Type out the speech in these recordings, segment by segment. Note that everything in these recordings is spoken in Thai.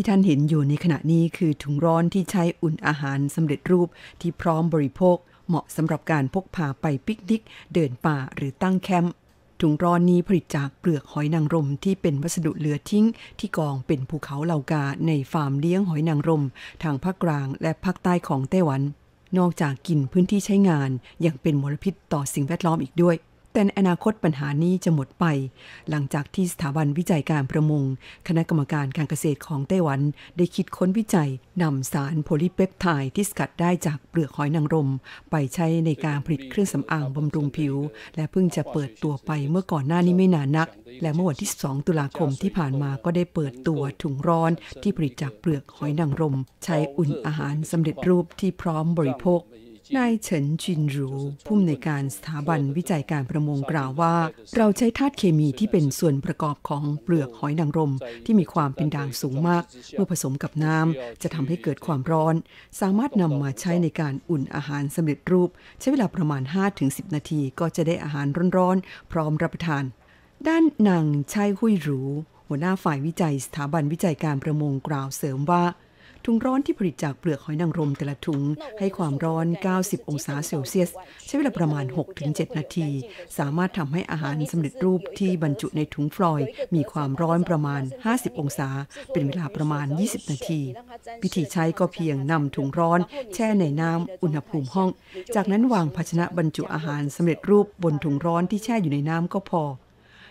ที่ท่านเห็นอยู่ในขณะนี้คือถุงร้อนที่ใช้อุ่นอาหารสำเร็จรูปที่พร้อมบริโภคเหมาะสำหรับการพกพาไปปิกนิก เดินป่าหรือตั้งแคมป์ถุงร้อนนี้ผลิตจากเปลือกหอยนางรม ที่เป็นวัสดุเหลือทิ้ง ที่กองเป็นภูเขาเหล่ากาในฟาร์มเลี้ยงหอยนางรม ทางภาคกลางและภาคใต้ของไต้หวัน นอกจากกินพื้นที่ใช้งานยังเป็นมลพิษต่อสิ่งแวดล้อมอีกด้วยแต่อนาคตปัญหานี้จะหมดไป หลังจากที่สถาบันวิจัยการประมงคณะกรรมการการเกษตรของไต้หวันได้คิดค้นวิจัยนำสารโพลีเปปไทด์ที่สกัดได้จากเปลือกหอยนางรม ไปใช้ในการผลิตเครื่องสำอางบำรุงผิว และเพิ่งจะเปิดตัวไปเมื่อก่อนหน้านี้ไม่นานนัก และเมื่อวันที่ 2 ตุลาคมที่ผ่านมาก็ได้เปิดตัวถุงร้อน ที่ผลิตจากเปลือกหอยนางรม ใช้อุ่นอาหารสำเร็จรูปที่พร้อมบริโภคนายเฉินจินรูผู้อำนวยการสถาบันวิจัยการประมงกล่าวว่า เราใช้ธาตุเคมีที่เป็นส่วนประกอบของเปลือกหอยนางรมที่มีความเป็นด่างสูงมาก เมื่อผสมกับน้ำจะทำให้เกิดความร้อน สามารถนำมาใช้ในการอุ่นอาหารสำเร็จรูปใช้เวลาประมาณ5-10 นาทีก็จะได้อาหารร้อนๆ พร้อมรับประทาน ด้านนางชายหุยรูหัวหน้าฝ่ายวิจัยสถาบันวิจัยการประมงกล่าวเสริมว่าถุงร้อนที่ผลิตจากเปลือกหอยนางรมแต่ละถุงให้ความร้อน 90 องศาเซลเซียส ใช้เวลาประมาณ 6-7 นาที สามารถทำให้อาหารสำเร็จรูปที่บรรจุในถุงฟลอยมีความร้อนประมาณ 50 องศา เป็นเวลาประมาณ 20 นาทีวิธีใช้ก็เพียงนำถุงร้อนแช่ในน้ำอุณหภูมิห้อง จากนั้นวางภาชนะบรรจุอาหารสำเร็จรูปบนถุงร้อนที่แช่อยู่ในน้ำก็พอ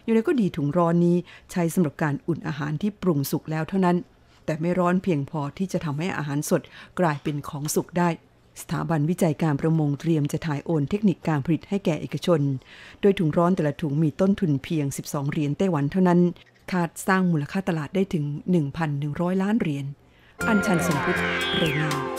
อยู่ในก็ดีถุงร้อนนี้ใช้สำหรับการอุ่นอาหารที่ปรุงสุกแล้วเท่านั้นแต่ไม่ร้อนเพียงพอที่จะทำให้อาหารสด กลายเป็นของสุกได้ สถาบันวิจัยการประมงเตรียมจะถ่ายโอนเทคนิคการผลิตให้แก่เอกชน โดยถุงร้อนแต่ละถุงมีต้นทุนเพียง 12 เหรียญไต้หวันเท่านั้น คาดสร้างมูลค่าตลาดได้ถึง 1,100 ล้านเหรียญ อัญชันสมพุทธเรงาน